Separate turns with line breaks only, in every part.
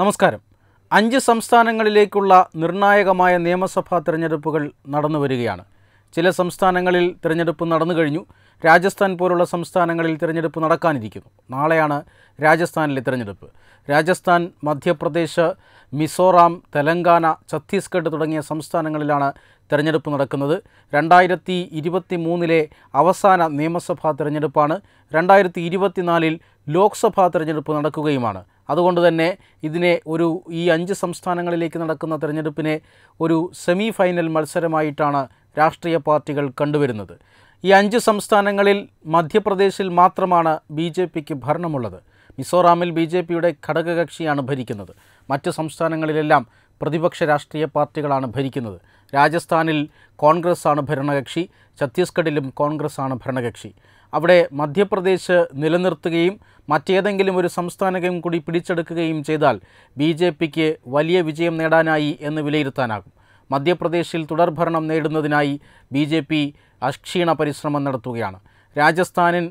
നമസ്കാരം അഞ്ച് സംസ്ഥാനങ്ങളിലേക്കുള്ള നിർണായകമായ നിയമസഭാ തിരഞ്ഞെടുപ്പുകൾ നടന്നു വരികയാണ് ചില സംസ്ഥാനങ്ങളിൽ തിരഞ്ഞെടുപ്പ് നടന്നു കഴിഞ്ഞു രാജസ്ഥാൻ പോലുള്ള സംസ്ഥാനങ്ങളിൽ തിരഞ്ഞെടുപ്പ് നടക്കാനിരിക്കുന്നു നാളെയാണ് രാജസ്ഥാനിലെ തിരഞ്ഞെടുപ്പ് രാജസ്ഥാൻ മധ്യപ്രദേശ് മിസോറാം തെലങ്കാന ഛത്തീസ്ഗഡ് തുടങ്ങിയ സംസ്ഥാനങ്ങളിലാണ് തിരഞ്ഞെടുപ്പ് നടക്കുന്നത് രണ്ടായിരത്തി ഇരുപത്തി മൂന്നിലെ അവസാന നിയമസഭാ തിരഞ്ഞെടുപ്പാണ് രണ്ടായിരത്തി ഇരുപത്തിനാലിൽ ലോക്സഭാ തിരഞ്ഞെടുപ്പ് നടക്കുകയുമാണ് അതുകൊണ്ട് തന്നെ ഇതിനെ ഒരു ഈ അഞ്ച് സംസ്ഥാനങ്ങളിലേക്ക് നടക്കുന്ന തിരഞ്ഞെടുപ്പിനെ ഒരു സെമി ഫൈനൽ മത്സരമായിട്ടാണ് രാഷ്ട്രീയ പാർട്ടികൾ കണ്ടുവരുന്നത് ഈ അഞ്ച് സംസ്ഥാനങ്ങളിൽ മധ്യപ്രദേശിൽ മാത്രമാണ് ബി ജെ പിക്ക് ഭരണമുള്ളത് മിസോറാമിൽ ബി ജെ പിയുടെ ഘടകകക്ഷിയാണ് ഭരിക്കുന്നത് മറ്റ് സംസ്ഥാനങ്ങളിലെല്ലാം പ്രതിപക്ഷ രാഷ്ട്രീയ പാർട്ടികളാണ് ഭരിക്കുന്നത് രാജസ്ഥാനിൽ കോൺഗ്രസ് ആണ് ഭരണകക്ഷി ഛത്തീസ്ഗഡിലും കോൺഗ്രസ് ആണ് ഭരണകക്ഷി അവിടെ മധ്യപ്രദേശ് നിലനിർത്തുകയും മറ്റേതെങ്കിലും ഒരു സംസ്ഥാനകയും കൂടി പിടിച്ചെടുക്കുകയും ചെയ്താൽ ബി വലിയ വിജയം നേടാനായി എന്ന് വിലയിരുത്താനാകും മധ്യപ്രദേശിൽ തുടർഭരണം നേടുന്നതിനായി ബി ജെ പി അക്ഷീണ പരിശ്രമം നടത്തുകയാണ് രാജസ്ഥാനിൽ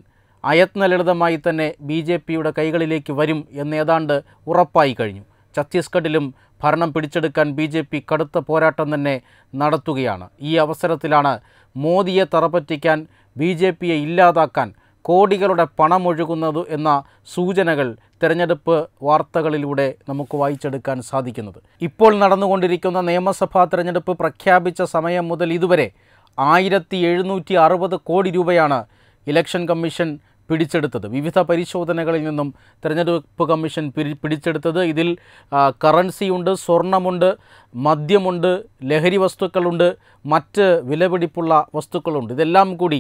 അയത്നലളിതമായി തന്നെ ബി ജെ പിയുടെ കൈകളിലേക്ക് വരും എന്ന് ഏതാണ്ട് ഉറപ്പായി കഴിഞ്ഞു ഛത്തീസ്ഗഡിലും ഭരണം പിടിച്ചെടുക്കാൻ ബി ജെ പി കടുത്ത പോരാട്ടം തന്നെ നടത്തുകയാണ് ഈ അവസരത്തിലാണ് മോദിയെ തറപ്പറ്റിക്കാൻ ബി ജെ പിയെ ഇല്ലാതാക്കാൻ കോടികളുടെ പണമൊഴുകുന്നത് എന്ന സൂചനകൾ തെരഞ്ഞെടുപ്പ് വാർത്തകളിലൂടെ നമുക്ക് വായിച്ചെടുക്കാൻ സാധിക്കുന്നത് ഇപ്പോൾ നടന്നുകൊണ്ടിരിക്കുന്ന നിയമസഭാ തെരഞ്ഞെടുപ്പ് പ്രഖ്യാപിച്ച സമയം മുതൽ ഇതുവരെ ആയിരത്തി എഴുന്നൂറ്റി അറുപത് കോടി രൂപയാണ് ഇലക്ഷൻ കമ്മീഷൻ പിടിച്ചെടുത്തത് വിവിധ പരിശോധനകളിൽ നിന്നും തെരഞ്ഞെടുപ്പ് കമ്മീഷൻ പിരി പിടിച്ചെടുത്തത് ഇതിൽ കറൻസിയുണ്ട് സ്വർണമുണ്ട് മദ്യമുണ്ട് ലഹരി വസ്തുക്കളുണ്ട് മറ്റ് വിലപിടിപ്പുള്ള വസ്തുക്കളുണ്ട് ഇതെല്ലാം കൂടി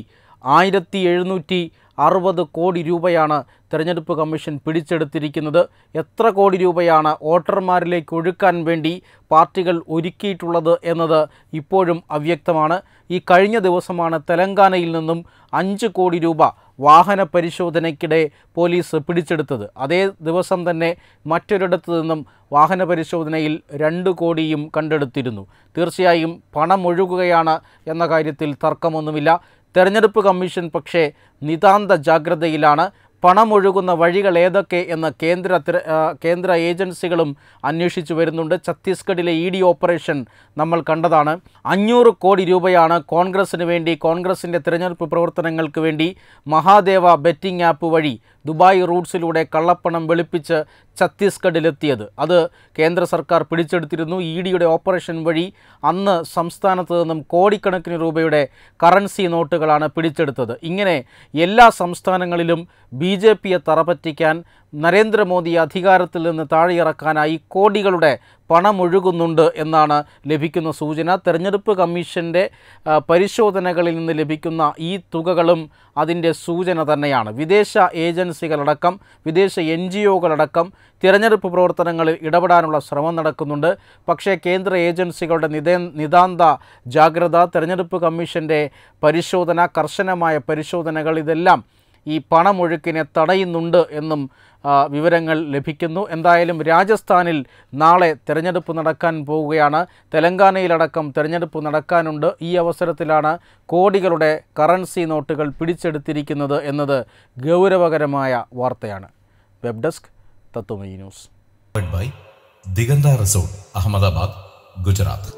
ആയിരത്തി എഴുന്നൂറ്റി അറുപത് കോടി രൂപയാണ് തിരഞ്ഞെടുപ്പ് കമ്മീഷൻ പിടിച്ചെടുത്തിരിക്കുന്നത് എത്ര കോടി രൂപയാണ് വോട്ടർമാരിലേക്ക് ഒഴുക്കാൻ വേണ്ടി പാർട്ടികൾ ഒരുക്കിയിട്ടുള്ളത് എന്നത് ഇപ്പോഴും അവ്യക്തമാണ് ഈ കഴിഞ്ഞ ദിവസമാണ് തെലങ്കാനയിൽ നിന്നും അഞ്ച് കോടി രൂപ വാഹന പരിശോധനയ്ക്കിടെ പോലീസ് പിടിച്ചെടുത്തത് അതേ ദിവസം തന്നെ മറ്റൊരിടത്തു നിന്നും വാഹന പരിശോധനയിൽ രണ്ട് കോടിയും കണ്ടെടുത്തിരുന്നു തീർച്ചയായും പണമൊഴുകുകയാണ് എന്ന കാര്യത്തിൽ തർക്കമൊന്നുമില്ല തെരഞ്ഞെടുപ്പ് കമ്മീഷൻ പക്ഷേ നിതാന്ത ജാഗ്രതയിലാണ് പണമൊഴുകുന്ന വഴികൾ ഏതൊക്കെ എന്ന് കേന്ദ്ര കേന്ദ്ര ഏജൻസികളും അന്വേഷിച്ചു വരുന്നുണ്ട് ഛത്തീസ്ഗഡിലെ ഇ ഡി ഓപ്പറേഷൻ നമ്മൾ കണ്ടതാണ് അഞ്ഞൂറ് കോടി രൂപയാണ് കോൺഗ്രസിന് വേണ്ടി കോൺഗ്രസിൻ്റെ തിരഞ്ഞെടുപ്പ് പ്രവർത്തനങ്ങൾക്ക് വേണ്ടി മഹാദേവ ബെറ്റിംഗ് ആപ്പ് വഴി ദുബായ് റൂട്ട്സിലൂടെ കള്ളപ്പണം വെളുപ്പിച്ച് ഛത്തീസ്ഗഡിലെത്തിയത് അത് കേന്ദ്ര സർക്കാർ പിടിച്ചെടുത്തിരുന്നു ഇ ഡിയുടെ ഓപ്പറേഷൻ വഴി അന്ന് സംസ്ഥാനത്ത് നിന്നും കോടിക്കണക്കിന് രൂപയുടെ കറൻസി നോട്ടുകളാണ് പിടിച്ചെടുത്തത് ഇങ്ങനെ എല്ലാ സംസ്ഥാനങ്ങളിലും ബി ജെ പിയെ തറപറ്റിക്കാൻ നരേന്ദ്രമോദി അധികാരത്തിൽ നിന്ന് താഴെയിറക്കാനായി കോടികളുടെ പണമൊഴുകുന്നുണ്ട് എന്നാണ് ലഭിക്കുന്ന സൂചന തെരഞ്ഞെടുപ്പ് കമ്മീഷൻ്റെ പരിശോധനകളിൽ നിന്ന് ലഭിക്കുന്ന ഈ തുകകളും അതിൻ്റെ സൂചന തന്നെയാണ് വിദേശ ഏജൻസികളടക്കം വിദേശ എൻ ജി ഒകളടക്കം തിരഞ്ഞെടുപ്പ് പ്രവർത്തനങ്ങളിൽ ഇടപെടാനുള്ള ശ്രമം നടക്കുന്നുണ്ട് പക്ഷേ കേന്ദ്ര ഏജൻസികളുടെ നിത നിതാന്ത ജാഗ്രത തെരഞ്ഞെടുപ്പ് കമ്മീഷൻ്റെ പരിശോധന കർശനമായ പരിശോധനകൾ ഇതെല്ലാം ഈ പണമൊഴുക്കിനെ തടയുന്നുണ്ട് എന്നും വിവരങ്ങൾ ലഭിക്കുന്നു എന്തായാലും രാജസ്ഥാനിൽ നാളെ തെരഞ്ഞെടുപ്പ് നടക്കാൻ പോവുകയാണ് തെലങ്കാനയിലടക്കം തെരഞ്ഞെടുപ്പ് നടക്കാനുണ്ട് ഈ അവസരത്തിലാണ് കോടികളുടെ കറൻസി നോട്ടുകൾ പിടിച്ചെടുത്തിരിക്കുന്നത് എന്നത് ഗൗരവകരമായ വാർത്തയാണ് web desk Tatwamayi news Diganta resort Ahmedabad Gujarat